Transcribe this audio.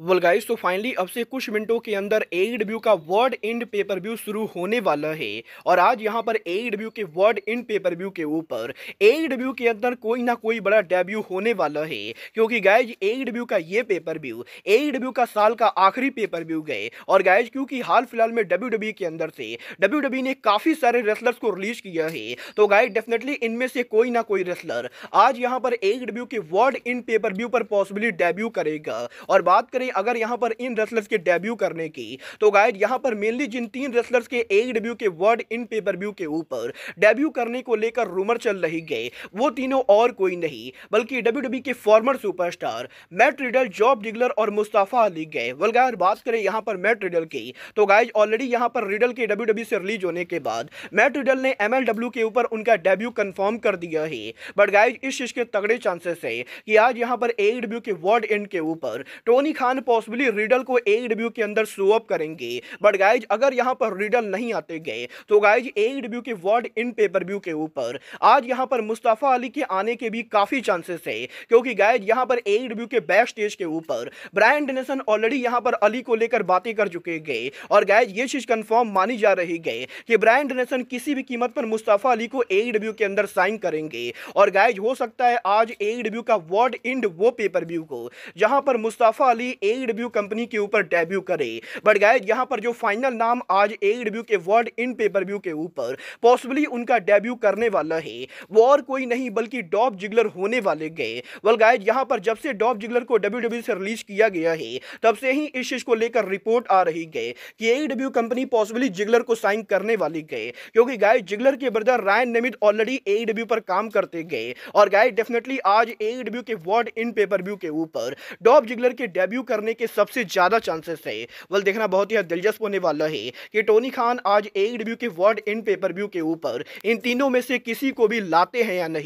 well guys तो finally अब से कुछ मिनटों के अंदर ए डब्ल्यू का वर्ड इंड पेपर व्यू शुरू होने वाला है और आज यहां पर ए डब्ल्यू के वर्ड इंड पेपर व्यू के ऊपर ए डब्ल्यू के अंदर कोई ना कोई बड़ा डेब्यू होने वाला है क्योंकि गायज ए डब्ल्यू का ये पेपर व्यू ए डब्ल्यू का साल का आखिरी पेपर व्यू गए और गायज क्योंकि हाल फिलहाल में डब्ल्यू डब्ल्यू e के अंदर से डब्ल्यू डब्ल्यू e ने काफ़ी सारे रेसलर्स को रिलीज किया है तो गाय डेफिनेटली इनमें से कोई ना कोई रेसलर आज यहाँ पर ए डब्ल्यू के वर्ड इन पेपर व्यू पर पॉसिबली डेब्यू करेगा और बात करें करें अगर यहां पर इन रेसलर्स के डेब्यू करने की तो गाइड यहां पर मेनली जिन तीन रेसलर्स के ए डेब्यू के वर्ड इन पेपर व्यू के ऊपर डेब्यू करने को लेकर रूमर चल रही गए वो तीनों और कोई नहीं बल्कि डब्ल्यू e के फॉर्मर सुपरस्टार मैट रिडल जॉब डिगलर और मुस्ताफा अली गए वलगार बात करें यहां पर मैट रिडल की तो गायज ऑलरेडी यहां पर रिडल के डब्ल्यू e से रिलीज होने के बाद मैट रिडल ने एम के ऊपर उनका डेब्यू कन्फर्म कर दिया है बट गायज इस चीज के तगड़े चांसेस है कि आज यहां पर ए के वर्ड एंड के ऊपर टोनी खान ईशान पॉसिबली रिडल को ए डब्ल्यू के अंदर शो अप करेंगे बट गाइज अगर यहाँ पर रिडल नहीं आते गए तो गाइज ए डब्ल्यू के वर्ड इन पेपर व्यू के ऊपर आज यहाँ पर मुस्तफ़ा अली के आने के भी काफ़ी चांसेस है क्योंकि गाइज यहाँ पर ए डब्ल्यू के बैक स्टेज के ऊपर ब्रायन डेनेसन ऑलरेडी यहाँ पर अली को लेकर बातें कर चुके गए और गाइज ये चीज़ कन्फर्म मानी जा रही गई कि ब्रायन डेनेसन किसी भी कीमत पर मुस्तफ़ा अली को ए डब्ल्यू के अंदर साइन करेंगे और गाइज हो सकता है आज ए डब्ल्यू का वर्ड इंड वो पेपर व्यू को जहां पर मुस्तफ़ा अली एडब्ल्यू कंपनी के ऊपर डेब्यू करे बट गाय यहां पर जो फाइनल नाम आज एडब्ल्यू के वर्ल्ड इन पेपर व्यू के ऊपर पॉसिबली उनका डेब्यू करने वाला है वो और कोई नहीं बल्कि डॉप जिगलर होने वाले गए वेल गाय यहां पर जब से डॉप जिगलर को डब्ल्यू डब्ल्यू e से रिलीज किया गया है तब से ही इस चीज को लेकर रिपोर्ट आ रही गए कि एडब्ल्यू कंपनी पॉसिबली जिगलर को साइन करने वाली गए क्योंकि गाय जिगलर के brother Ryan Nemeth already AEW पर काम करते गए और गाय डेफिनेटली आज एडब्ल्यू के वर्ल्ड इन पेपर व्यू के ऊपर डॉप जिगलर के डेब्यू करने के सबसे ज़्यादा चांसेस है वह देखना बहुत ही दिलचस्प होने वाला है कि टोनी खान आज ए के वर्ड इन पेपर व्यू के ऊपर इन तीनों में से किसी को भी लाते हैं या नहीं